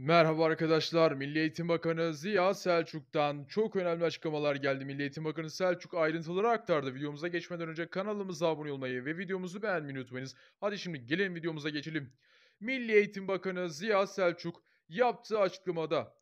Merhaba arkadaşlar. Milli Eğitim Bakanı Ziya Selçuk'tan çok önemli açıklamalar geldi. Milli Eğitim Bakanı Selçuk ayrıntıları aktardı. Videomuza geçmeden önce kanalımıza abone olmayı ve videomuzu beğenmeyi unutmayınız. Hadi şimdi gelin videomuza geçelim. Milli Eğitim Bakanı Ziya Selçuk yaptığı açıklamada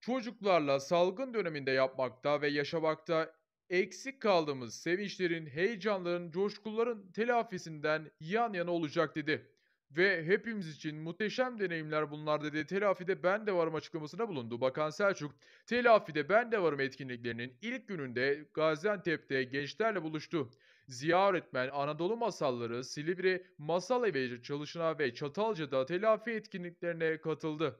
çocuklarla salgın döneminde yapmakta ve yaşamakta eksik kaldığımız sevinçlerin, heyecanların, coşkuların telafisinden yan yana olacak dedi ve hepimiz için muhteşem deneyimler bunlar dedi. Telafide ben de varım açıklamasına bulundu. Bakan Selçuk, telafide ben de varım etkinliklerinin ilk gününde Gaziantep'te gençlerle buluştu. Ziya Öğretmen, Anadolu Masalları, Silivri Masal Evi çalışına ve Çatalca'da telafi etkinliklerine katıldı.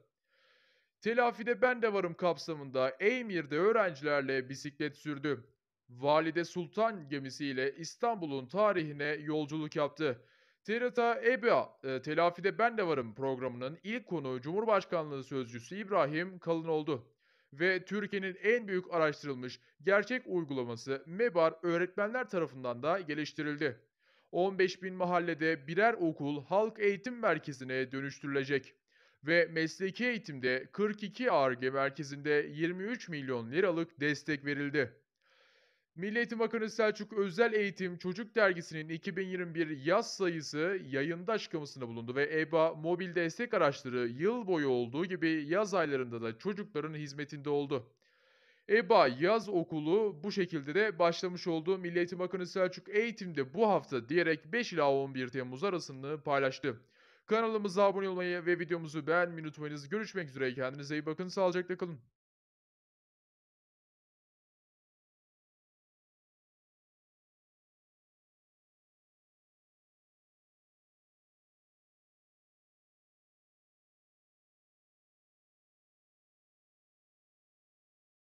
Telafide ben de varım kapsamında Eymir'de öğrencilerle bisiklet sürdü. Valide Sultan gemisiyle İstanbul'un tarihine yolculuk yaptı. Serata EBA e, telafide ben de varım programının ilk konu Cumhurbaşkanlığı Sözcüsü İbrahim Kalın oldu. Ve Türkiye'nin en büyük araştırılmış gerçek uygulaması MEBAR öğretmenler tarafından da geliştirildi. 15 bin mahallede birer okul halk eğitim merkezine dönüştürülecek. Ve mesleki eğitimde 42 ARGE merkezinde 23 milyon liralık destek verildi. Milli Eğitim Bakanı Selçuk Özel Eğitim Çocuk Dergisi'nin 2021 yaz sayısı yayında açıklamasında bulundu ve EBA mobil destek araçları yıl boyu olduğu gibi yaz aylarında da çocukların hizmetinde oldu. EBA yaz okulu bu şekilde de başlamış oldu. Milli Eğitim Bakanı Selçuk Eğitim'de bu hafta diyerek 5 ila 11 Temmuz arasını paylaştı. Kanalımıza abone olmayı ve videomuzu beğenmeyi unutmayınız. Görüşmek üzere kendinize iyi bakın sağlıcakla kalın.